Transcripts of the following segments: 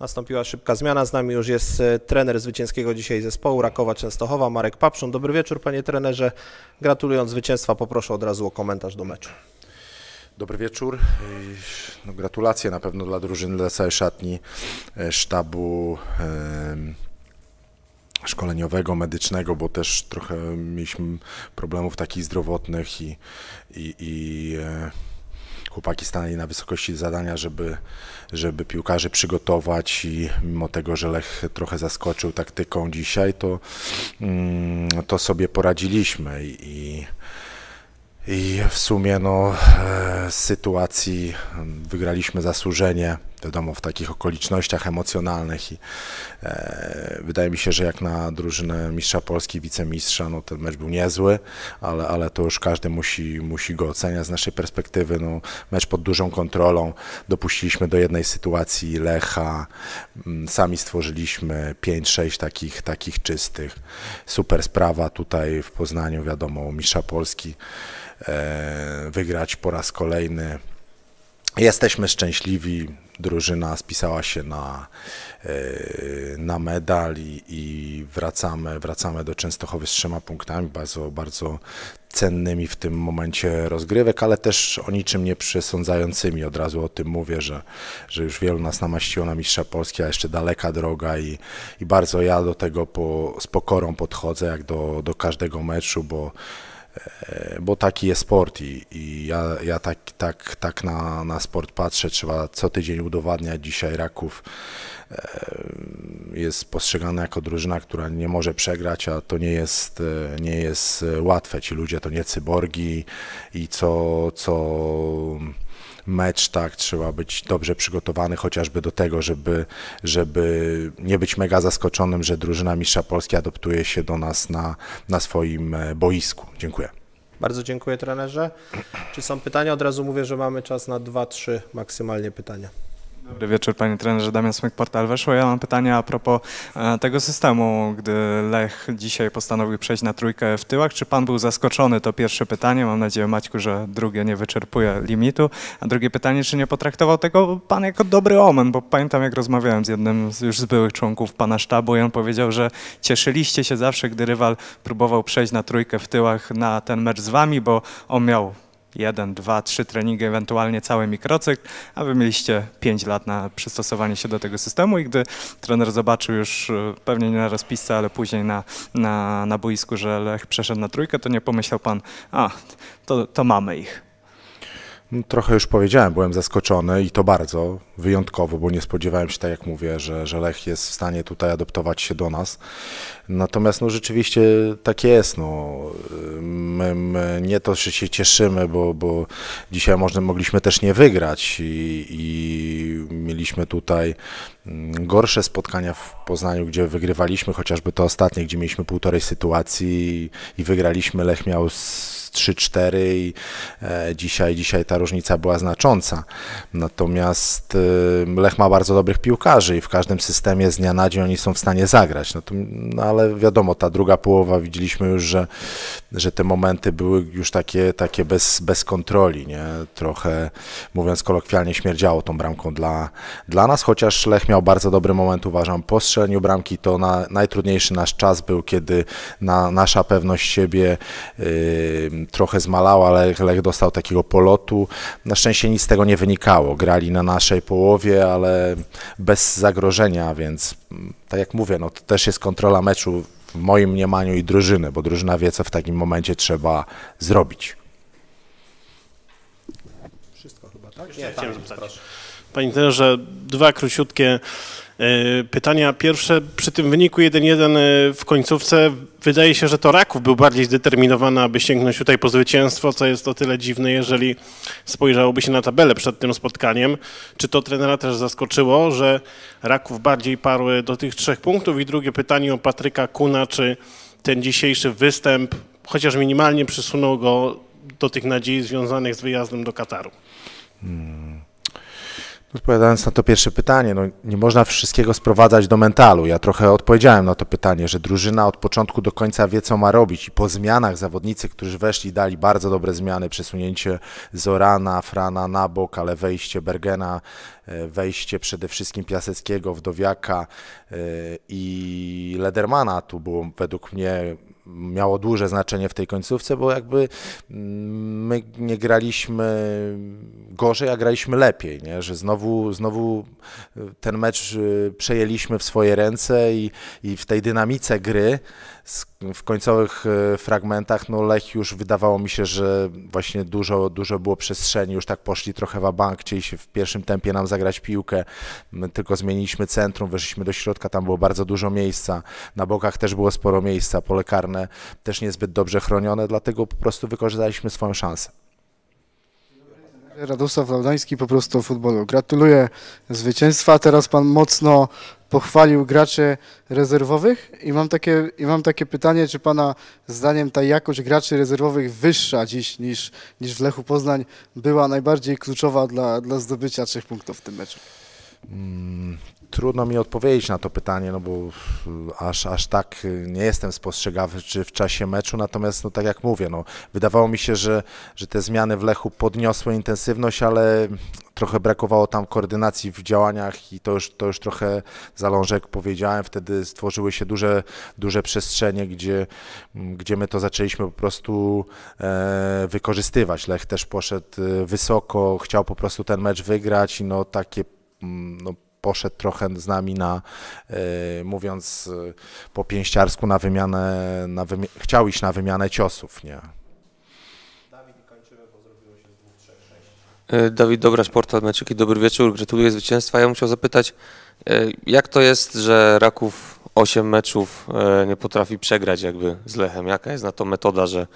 Nastąpiła szybka zmiana. Z nami już jest e, trener zwycięskiego dzisiaj zespołu Rakowa Częstochowa, Marek Papszun. Dobry wieczór, panie trenerze. Gratulując zwycięstwa, poproszę od razu o komentarz do meczu. Dobry wieczór. No, gratulacje na pewno dla drużyny, dla całej szatni, e, sztabu e, szkoleniowego, medycznego, bo też trochę mieliśmy problemów takich zdrowotnych i, i, i chłopaki stanęli na wysokości zadania, żeby, żeby piłkarzy przygotować i mimo tego, że Lech trochę zaskoczył taktyką dzisiaj, to, mm, to sobie poradziliśmy i, i w sumie no, z e, sytuacji mm, wygraliśmy zasłużenie wiadomo, w takich okolicznościach emocjonalnych i e, wydaje mi się, że jak na drużynę mistrza Polski, wicemistrza, no ten mecz był niezły, ale, ale to już każdy musi, musi go oceniać z naszej perspektywy. No, mecz pod dużą kontrolą, dopuściliśmy do jednej sytuacji Lecha, mm, sami stworzyliśmy 5-6 takich, takich czystych. Super sprawa tutaj w Poznaniu, wiadomo, mistrza Polski e, wygrać po raz kolejny Jesteśmy szczęśliwi. Drużyna spisała się na, e, na medal i, i, wracamy, wracamy do Częstochowy z trzema punktami, bardzo, bardzo cennymi w tym momencie rozgrywek, ale też o niczym nie przesądzającymi. Od razu o tym mówię, że, że już wielu nas namaściło na Mistrza Polski, a jeszcze daleka droga i, i bardzo ja do tego po, z pokorą podchodzę, jak do, do każdego meczu, bo E, bo taki jest sport i, i ja, ja, tak, tak, tak na, na, sport patrzę, trzeba co tydzień udowadniać. Dzisiaj Raków e, jest postrzegany jako drużyna, która nie może przegrać, a to nie jest, e, nie jest łatwe. Ci ludzie to nie cyborgi i co, co mecz, tak, trzeba być dobrze przygotowany chociażby do tego, żeby, żeby nie być mega zaskoczonym, że drużyna Mistrza Polski adoptuje się do nas na, na swoim e, boisku. Dziękuję. Bardzo dziękuję trenerze. Czy są pytania? Od razu mówię, że mamy czas na 2-3 maksymalnie pytania. Dobry wieczór panie trenerze, Damian Smyk, Portal Weszło. Ja mam pytanie a propos e, tego systemu, gdy Lech dzisiaj postanowił przejść na trójkę w tyłach. Czy pan był zaskoczony? To pierwsze pytanie. Mam nadzieję, Maćku, że drugie nie wyczerpuje limitu. A drugie pytanie, czy nie potraktował tego pan jako dobry omen? Bo pamiętam, jak rozmawiałem z jednym z już z byłych członków pana sztabu i on powiedział, że cieszyliście się zawsze, gdy rywal próbował przejść na trójkę w tyłach na ten mecz z wami, bo on miał jeden, dwa, trzy treningi, ewentualnie cały mikrocykl, a wy mieliście pięć lat na przystosowanie się do tego systemu i gdy trener zobaczył już e, pewnie nie na rozpisce, ale później na, na, na boisku, że Lech przeszedł na trójkę, to nie pomyślał pan, a, to, to mamy ich. Trochę już powiedziałem, byłem zaskoczony i to bardzo wyjątkowo, bo nie spodziewałem się, tak jak mówię, że, że Lech jest w stanie tutaj adoptować się do nas. Natomiast no, rzeczywiście tak jest. No. My, my nie to, że się cieszymy, bo, bo dzisiaj można, mogliśmy też nie wygrać i, i mieliśmy tutaj mm, gorsze spotkania w Poznaniu, gdzie wygrywaliśmy, chociażby to ostatnie, gdzie mieliśmy półtorej sytuacji i, i wygraliśmy. Lech miał 3-4 i e, dzisiaj, dzisiaj ta różnica była znacząca. Natomiast e, Lech ma bardzo dobrych piłkarzy i w każdym systemie z dnia na dzień oni są w stanie zagrać. No, to, no ale wiadomo, ta druga połowa widzieliśmy już, że, że te momenty były już takie, takie bez, bez kontroli. Nie? Trochę, mówiąc kolokwialnie, śmierdziało tą bramką dla, dla nas, chociaż Lech miał bardzo dobry moment, uważam, po strzeleniu bramki. To na, najtrudniejszy nasz czas był, kiedy na, nasza pewność siebie yy, trochę zmalała, ale Lech dostał takiego polotu. Na szczęście nic z tego nie wynikało. Grali na naszej połowie, ale bez zagrożenia, więc mm, tak jak mówię, no to też jest kontrola meczu w moim mniemaniu i drużyny, bo drużyna wie, co w takim momencie trzeba zrobić. Wszystko chyba, tak? Nie, ja chciałem zapytać. Panie trenerze, dwa króciutkie E, pytania pierwsze. Przy tym wyniku 1-1 e, w końcówce wydaje się, że to Raków był bardziej zdeterminowany, aby sięgnąć tutaj po zwycięstwo, co jest o tyle dziwne, jeżeli spojrzałoby się na tabelę przed tym spotkaniem. Czy to trenera też zaskoczyło, że Raków bardziej parły do tych trzech punktów? I drugie pytanie o Patryka Kuna, czy ten dzisiejszy występ chociaż minimalnie przysunął go do tych nadziei związanych z wyjazdem do Kataru? Hmm. Odpowiadając na to pierwsze pytanie, no nie można wszystkiego sprowadzać do mentalu. Ja trochę odpowiedziałem na to pytanie, że drużyna od początku do końca wie, co ma robić i po zmianach zawodnicy, którzy weszli, dali bardzo dobre zmiany, przesunięcie Zorana, Frana na bok, ale wejście Bergena, e, wejście przede wszystkim Piaseckiego, Wdowiaka e, i Ledermana. Tu było według mnie miało duże znaczenie w tej końcówce, bo jakby mm, my nie graliśmy gorzej, a graliśmy lepiej, nie? że znowu, znowu y, ten mecz y, przejęliśmy w swoje ręce i, i w tej dynamice gry, z w końcowych e, fragmentach no Lech już wydawało mi się, że właśnie dużo, dużo było przestrzeni, już tak poszli trochę w bank, chcieli się w pierwszym tempie nam zagrać piłkę, My tylko zmieniliśmy centrum, weszliśmy do środka, tam było bardzo dużo miejsca, na bokach też było sporo miejsca, pole karne też niezbyt dobrze chronione, dlatego po prostu wykorzystaliśmy swoją szansę. Radosław Laudański po prostu o futbolu. Gratuluję zwycięstwa. Teraz pan mocno pochwalił graczy rezerwowych i mam takie, i mam takie pytanie, czy pana zdaniem ta jakość graczy rezerwowych wyższa dziś niż, niż w Lechu Poznań była najbardziej kluczowa dla, dla zdobycia trzech punktów w tym meczu? Mm, trudno mi odpowiedzieć na to pytanie, no bo mm, aż, aż tak nie jestem spostrzegawczy w czasie meczu, natomiast no tak jak mówię, no, wydawało mi się, że, że te zmiany w Lechu podniosły intensywność, ale trochę brakowało tam koordynacji w działaniach i to już, to już trochę zalążek powiedziałem, wtedy stworzyły się duże, duże przestrzenie, gdzie, mm, gdzie my to zaczęliśmy po prostu e, wykorzystywać. Lech też poszedł e, wysoko, chciał po prostu ten mecz wygrać i no takie no, poszedł trochę z nami na, e, mówiąc e, po pięściarsku, na wymianę, na wymi chciał iść na wymianę ciosów, nie? Dawid e, Dobra, Sporta Meczyki, dobry wieczór, gratuluję zwycięstwa. Ja musiał zapytać, jak to jest, że Raków 8 meczów nie potrafi przegrać jakby z Lechem? Jaka jest na to metoda, że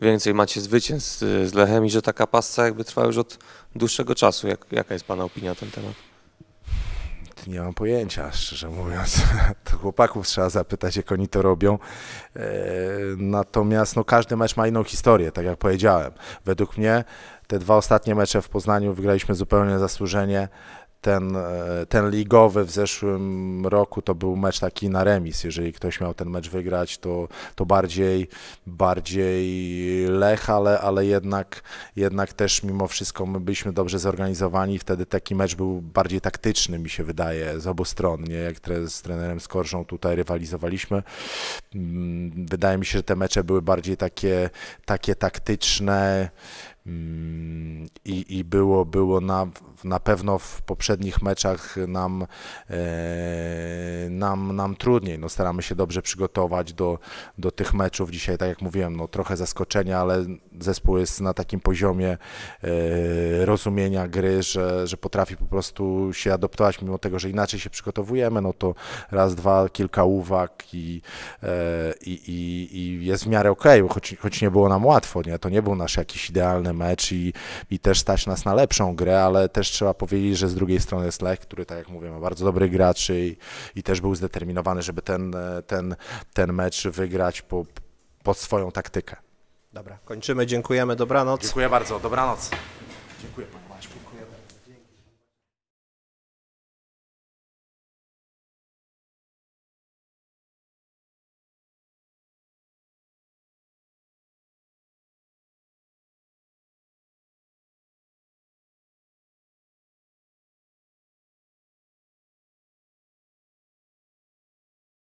więcej macie zwycięstw z Lechem i że taka pasca jakby trwa już od dłuższego czasu? Jak, jaka jest Pana opinia na ten temat? nie mam pojęcia, szczerze mówiąc. To chłopaków trzeba zapytać, jak oni to robią. E, natomiast no, każdy mecz ma inną historię, tak jak powiedziałem. Według mnie te dwa ostatnie mecze w Poznaniu wygraliśmy zupełnie zasłużenie ten, e, ten ligowy w zeszłym roku to był mecz taki na remis. Jeżeli ktoś miał ten mecz wygrać, to, to bardziej, bardziej Lech, ale, ale jednak, jednak też mimo wszystko my byliśmy dobrze zorganizowani. Wtedy taki mecz był bardziej taktyczny, mi się wydaje, z obu stron. Nie? Jak z trenerem Skorżą tutaj rywalizowaliśmy. Mm, wydaje mi się, że te mecze były bardziej takie, takie taktyczne. Mm, I, I, było, było na, na pewno w poprzednich meczach nam, e, nam, nam trudniej. No, staramy się dobrze przygotować do, do tych meczów. Dzisiaj, tak jak mówiłem, no, trochę zaskoczenia, ale zespół jest na takim poziomie e, rozumienia gry, że, że potrafi po prostu się adoptować, mimo tego, że inaczej się przygotowujemy. No to raz, dwa, kilka uwag i, e, i, i, jest w miarę okej, okay, choć, choć nie było nam łatwo. Nie? To nie był nasz jakiś idealny mecz i, i też stać nas na lepszą grę, ale też trzeba powiedzieć, że z drugiej strony jest Lech, który tak jak mówię ma bardzo dobrych graczy i, i też był zdeterminowany, żeby ten, e, ten, ten mecz wygrać po, pod swoją taktykę. Dobra, kończymy, dziękujemy, dobranoc. Dziękuję bardzo, dobranoc. Dziękuję panu.